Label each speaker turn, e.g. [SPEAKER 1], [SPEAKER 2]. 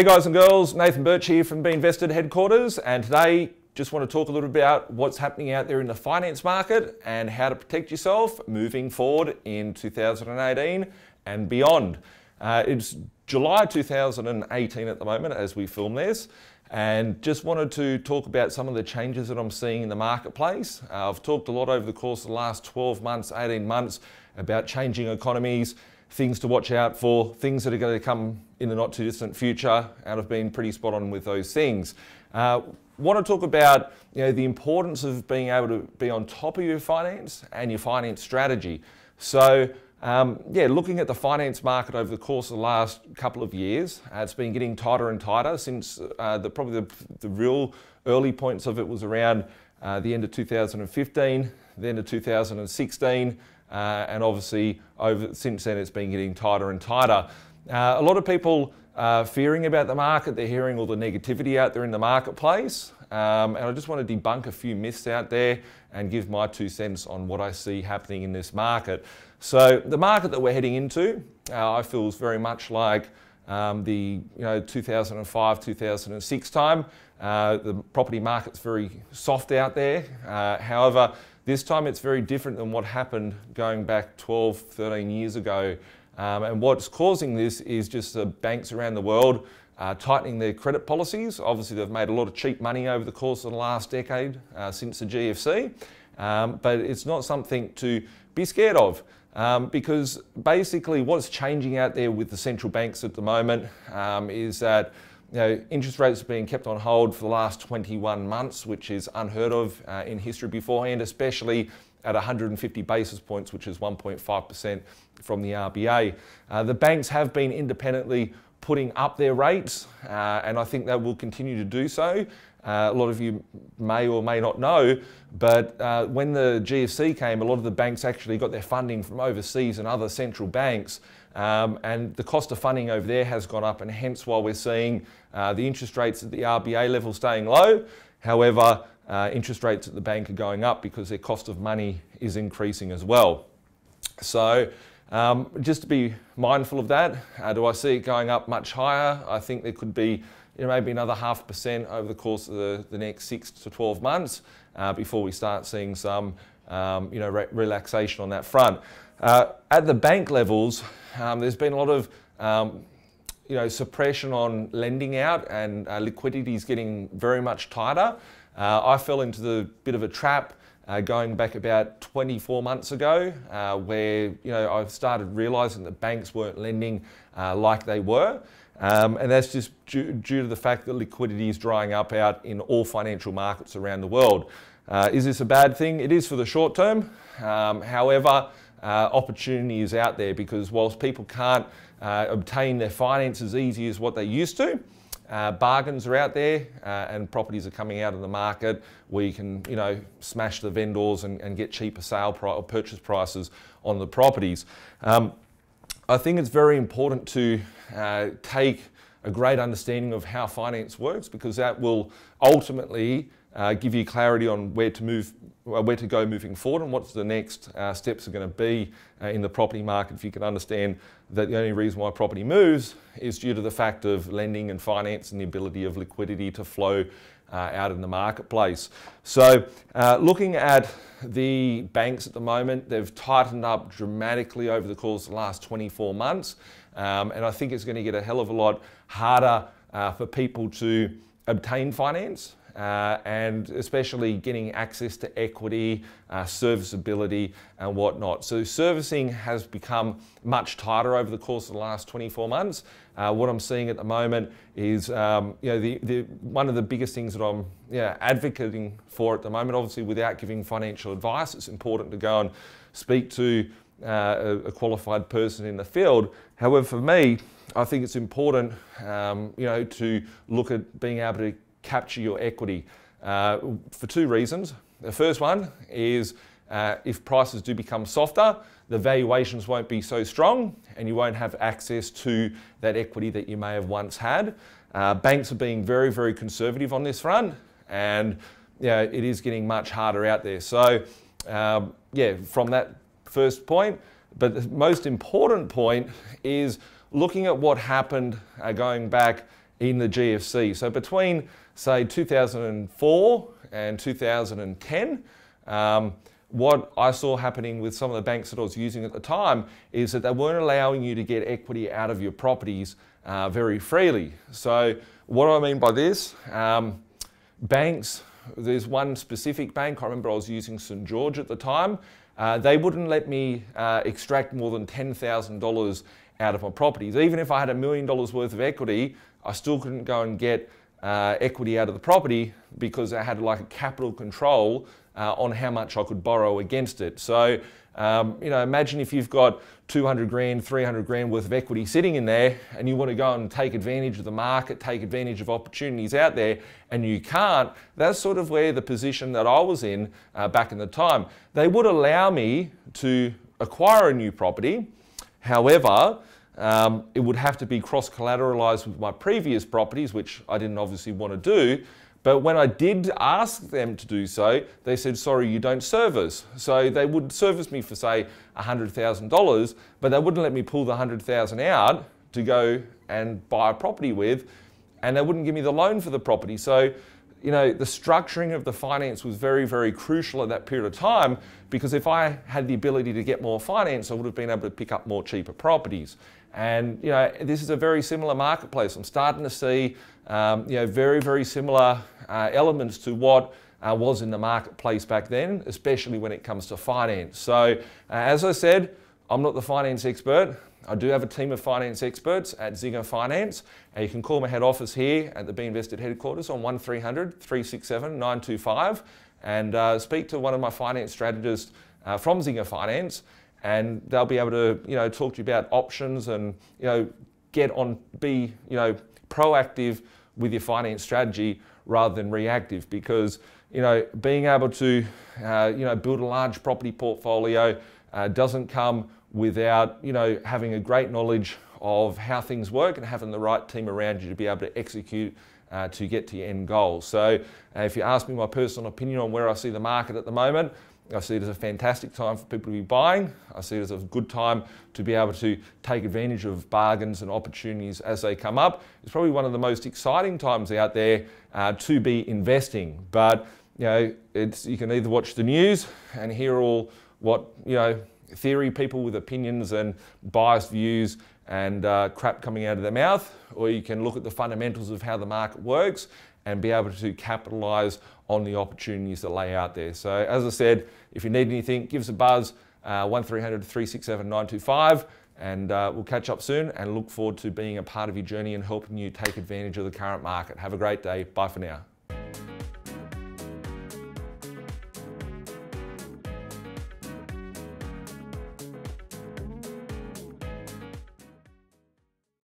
[SPEAKER 1] Hey guys and girls, Nathan Birch here from Be Invested headquarters, and today just want to talk a little bit about what's happening out there in the finance market and how to protect yourself moving forward in 2018 and beyond. Uh, it's July 2018 at the moment as we film this, and just wanted to talk about some of the changes that I'm seeing in the marketplace. Uh, I've talked a lot over the course of the last 12 months, 18 months about changing economies things to watch out for, things that are going to come in the not too distant future, and I've been pretty spot on with those things. Uh, want to talk about you know the importance of being able to be on top of your finance and your finance strategy. So um, yeah, looking at the finance market over the course of the last couple of years, uh, it's been getting tighter and tighter since uh, the probably the, the, real early points of it was around uh, the end of 2015, then to 2016, uh, and obviously, over, since then, it's been getting tighter and tighter. Uh, a lot of people are uh, fearing about the market, they're hearing all the negativity out there in the marketplace. Um, and I just want to debunk a few myths out there and give my two cents on what I see happening in this market. So, the market that we're heading into, uh, I feel is very much like um, the you know 2005 2006 time. Uh, the property market's very soft out there. Uh, however, this time it's very different than what happened going back 12, 13 years ago. Um, and what's causing this is just the banks around the world uh, tightening their credit policies. Obviously, they've made a lot of cheap money over the course of the last decade uh, since the GFC, um, but it's not something to be scared of. Um, because basically, what's changing out there with the central banks at the moment um, is that you know, interest rates have been kept on hold for the last 21 months, which is unheard of uh, in history beforehand, especially at 150 basis points, which is 1.5% from the RBA. Uh, the banks have been independently putting up their rates, uh, and I think they will continue to do so. Uh, a lot of you may or may not know, but uh, when the GFC came, a lot of the banks actually got their funding from overseas and other central banks. Um, and the cost of funding over there has gone up, and hence why we're seeing uh, the interest rates at the RBA level staying low. However, uh, interest rates at the bank are going up because their cost of money is increasing as well. So, um, just to be mindful of that, uh, do I see it going up much higher? I think there could be you know, maybe another half percent over the course of the, the next six to 12 months uh, before we start seeing some um, you know, re relaxation on that front. Uh, at the bank levels, um, there's been a lot of um, you know, suppression on lending out and uh, liquidity is getting very much tighter. Uh, I fell into the bit of a trap uh, going back about 24 months ago, uh, where you know I've started realising that banks weren't lending uh, like they were, um, and that's just due, due, to the fact that liquidity is drying up out in all financial markets around the world. Uh, is this a bad thing? It is for the short term. Um, however, uh, opportunity is out there because whilst people can't uh, obtain their finances easy as what they used to. Uh, bargains are out there uh, and properties are coming out of the market where you can, you know, smash the vendors and, and get cheaper sale or purchase prices on the properties. Um, I think it's very important to uh, take a great understanding of how finance works because that will ultimately uh, give you clarity on where to move, uh, where to go moving forward, and what the next uh, steps are going to be uh, in the property market. If you can understand that the only reason why property moves is due to the fact of lending and finance and the ability of liquidity to flow uh, out in the marketplace. So, uh, looking at the banks at the moment, they've tightened up dramatically over the course of the last 24 months, um, and I think it's going to get a hell of a lot harder for people to obtain finance uh, and especially getting access to equity, uh, serviceability, and whatnot. So, servicing has become much tighter over the course of the last 24 months. Uh, what I'm seeing at the moment is, um, you know, the, the, one of the biggest things that I'm yeah, advocating for at the moment. Obviously, without giving financial advice, it's important to go and speak to uh, a, a qualified person in the field. However, for me, I think it's important, um, you know, to look at being able to capture your equity uh, for two reasons. The first one is uh, if prices do become softer, the valuations won't be so strong and you won't have access to that equity that you may have once had. Uh, banks are being very, very conservative on this front and you know, it is getting much harder out there. So, um, yeah, from that first point, but the most important point is looking at what happened uh, going back in the GFC. So between say 2004 and 2010, um, what I saw happening with some of the banks that I was using at the time is that they weren't allowing you to get equity out of your properties uh, very freely. So what do I mean by this? Um, banks, there's one specific bank, I remember I was using St. George at the time, uh, they wouldn't let me uh, extract more than $10,000 out of my properties. Even if I had a million dollars worth of equity, I still couldn't go and get uh, equity out of the property because I had like a capital control uh, on how much I could borrow against it. So, um, you know, imagine if you've got 200 grand, 300 grand worth of equity sitting in there and you want to go and take advantage of the market, take advantage of opportunities out there, and you can't. That's sort of where the position that I was in uh, back in the time. They would allow me to acquire a new property. However, um, it would have to be cross-collateralized with my previous properties, which I didn't obviously want to do. But when I did ask them to do so, they said, sorry, you don't service. So they would service me for say $100,000, but they wouldn't let me pull the 100,000 out to go and buy a property with, and they wouldn't give me the loan for the property. So you know, the structuring of the finance was very, very crucial at that period of time because if I had the ability to get more finance, I would have been able to pick up more cheaper properties. And you know, this is a very similar marketplace. I'm starting to see um, you know very, very similar uh, elements to what uh, was in the marketplace back then, especially when it comes to finance. So, uh, as I said, I'm not the finance expert, I do have a team of finance experts at Zinger Finance, and you can call my head office here at the Be Invested headquarters on 1300 367 925 and uh, speak to one of my finance strategists uh, from Zinger Finance, and they'll be able to you know talk to you about options and you know get on be you know proactive with your finance strategy rather than reactive because you know being able to uh, you know build a large property portfolio uh, doesn't come without you know having a great knowledge of how things work and having the right team around you to be able to execute uh, to get to your end goal. So uh, if you ask me my personal opinion on where I see the market at the moment, I see it as a fantastic time for people to be buying. I see it as a good time to be able to take advantage of bargains and opportunities as they come up. It's probably one of the most exciting times out there uh, to be investing. But you know, it's, you can either watch the news and hear all what you know theory people with opinions and biased views and uh, crap coming out of their mouth, or you can look at the fundamentals of how the market works and be able to capitalize on the opportunities that lay out there. So, as I said, if you need anything, give us a buzz uh, 1300 367 925 and uh, we'll catch up soon and look forward to being a part of your journey and helping you take advantage of the current market. Have a great day. Bye for now.